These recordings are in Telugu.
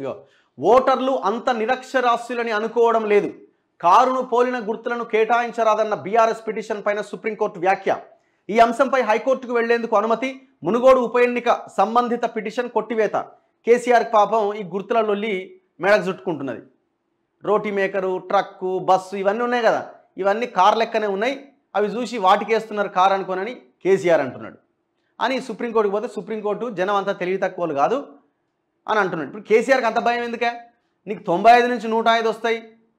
ఇగో ఓటర్లు అంత నిరక్షరాస్యులని అనుకోవడం లేదు కారును పోలిన గుర్తులను కేటాయించరాదన్న బీఆర్ఎస్ పిటిషన్ పైన సుప్రీంకోర్టు వ్యాఖ్య ఈ అంశంపై హైకోర్టుకు వెళ్లేందుకు అనుమతి మునుగోడు ఉప ఎన్నిక సంబంధిత పిటిషన్ కొట్టివేత కేసీఆర్ పాపం ఈ గుర్తుల లొల్లి మెడకు చుట్టుకుంటున్నది రోటీ మేకరు ట్రక్కు బస్సు ఇవన్నీ ఉన్నాయి కదా ఇవన్నీ కార్ లెక్కనే ఉన్నాయి అవి చూసి వాటికేస్తున్నారు కార్ అనుకోనని కేసీఆర్ అంటున్నాడు అని సుప్రీంకోర్టుకు పోతే సుప్రీంకోర్టు జనం అంతా తెలివి తక్కువలు కాదు అని అంటున్నాడు ఇప్పుడు కేసీఆర్కి అంత భయం ఎందుకే నీకు తొంభై ఐదు నుంచి నూట ఐదు వస్తాయి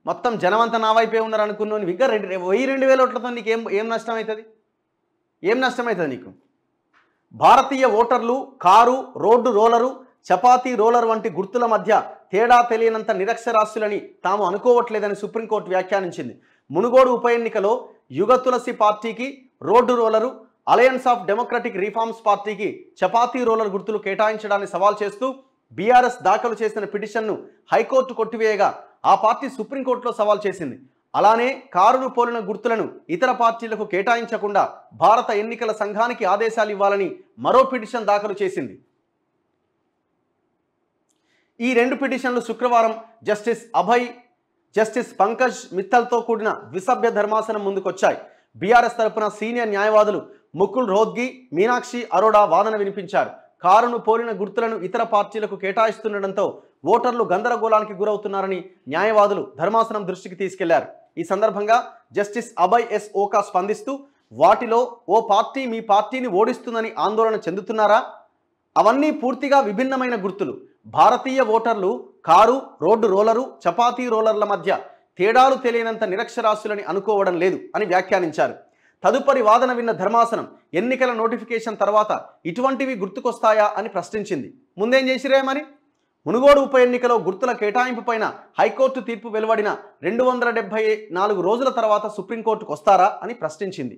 మొత్తం జనం అంతా నా వైపే ఉన్నారు అనుకున్నావు ఇంకా రెండు వెయ్యి రెండు వేల ఓట్లతో నీకు ఏం ఏం నష్టం అవుతుంది ఏం నష్టం అవుతుంది నీకు భారతీయ ఓటర్లు car road roller chapati roller వంటి గుర్తుల మధ్య తేడా తెలియనంత నిరక్షరాస్యులని తాము అనుకోవట్లేదని సుప్రీంకోర్టు వ్యాఖ్యానించింది మునుగోడు ఉప ఎన్నికలో యుగతులసి పార్టీకి road roller alliance of democratic reforms పార్టీకి చపాతీ రోలర్ గుర్తులు కేటాయించడాన్ని సవాల్ చేస్తూ బీఆర్ఎస్ దాఖలు చేసిన పిటిషన్ను హైకోర్టు కొట్టివేయగా ఆ పార్టీ సుప్రీంకోర్టులో సవాల్ చేసింది అలానే కారును పోలిన గుర్తులను ఇతర పార్టీలకు కేటాయించకుండా భారత ఎన్నికల సంఘానికి ఆదేశాలు ఇవ్వాలని మరో పిటిషన్ దాఖలు చేసింది ఈ రెండు పిటిషన్లు శుక్రవారం జస్టిస్ అభయ్ జస్టిస్ పంకజ్ మిత్తల్తో కూడిన విసభ్య ధర్మాసనం ముందుకొచ్చాయి బీఆర్ఎస్ తరపున సీనియర్ న్యాయవాదులు ముకుల్ రోద్గి మీనాక్షి అరోడా వాదన వినిపించారు కారును పోలిన గుర్తులను ఇతర పార్టీలకు కేటాయిస్తుండటంతో ఓటర్లు గందరగోళానికి గురవుతున్నారని న్యాయవాదులు ధర్మాసనం దృష్టికి తీసుకెళ్లారు ఈ సందర్భంగా జస్టిస్ అభయ్ ఎస్ ఓకా స్పందిస్తూ వాటిలో ఓ పార్టీ మీ పార్టీని ఓడిస్తుందని ఆందోళన చెందుతున్నారా అవన్నీ పూర్తిగా విభిన్నమైన గుర్తులు భారతీయ ఓటర్లు కారు రోడ్డు రోలరు చపాతీ రోలర్ల మధ్య తేడాలు తెలియనంత నిరక్షరాస్యులని అనుకోవడం లేదు అని వ్యాఖ్యానించారు తదుపరి వాదన విన్న ధర్మాసనం ఎన్నికల నోటిఫికేషన్ తర్వాత ఇటువంటివి గుర్తుకొస్తాయా అని ప్రశ్నించింది ముందేం చేసిరే మరి మునుగోడు ఉప ఎన్నికలో గుర్తుల కేటాయింపుపైన హైకోర్టు తీర్పు వెలువడిన రెండు వందల డెబ్బై నాలుగు రోజుల తర్వాత సుప్రీంకోర్టుకు వస్తారా అని ప్రశ్నించింది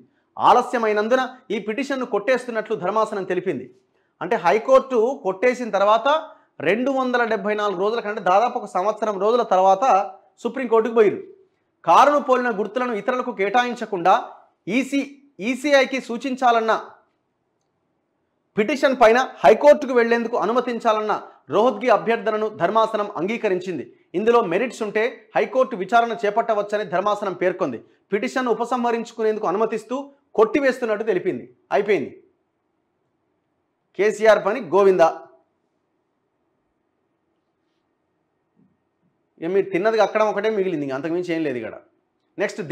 ఆలస్యమైనందున ఈ పిటిషన్ను కొట్టేస్తున్నట్లు ధర్మాసనం తెలిపింది అంటే హైకోర్టు కొట్టేసిన తర్వాత రెండు వందల డెబ్బై నాలుగు రోజుల కంటే దాదాపు ఒక సంవత్సరం రోజుల తర్వాత సుప్రీంకోర్టుకు పోయిరు కారును పోలిన గుర్తులను ఇతరులకు కేటాయించకుండా ఈసీ ఈసీఐకి సూచించాలన్న పిటిషన్ పైన హైకోర్టుకు వెళ్లేందుకు అనుమతించాలన్న రోహద్గి అభ్యర్థనను ధర్మాసనం అంగీకరించింది ఇందులో మెరిట్స్ ఉంటే హైకోర్టు విచారణ చేపట్టవచ్చని ధర్మాసనం పేర్కొంది పిటిషన్ ఉపసంహరించుకునేందుకు అనుమతిస్తూ కొట్టివేస్తున్నట్టు తెలిపింది అయిపోయింది కేసీఆర్ పని గోవిందా మీరు తిన్నది అక్కడ ఒకటే మిగిలింది అంతకుమించి ఏం లేదు ఇక్కడ నెక్స్ట్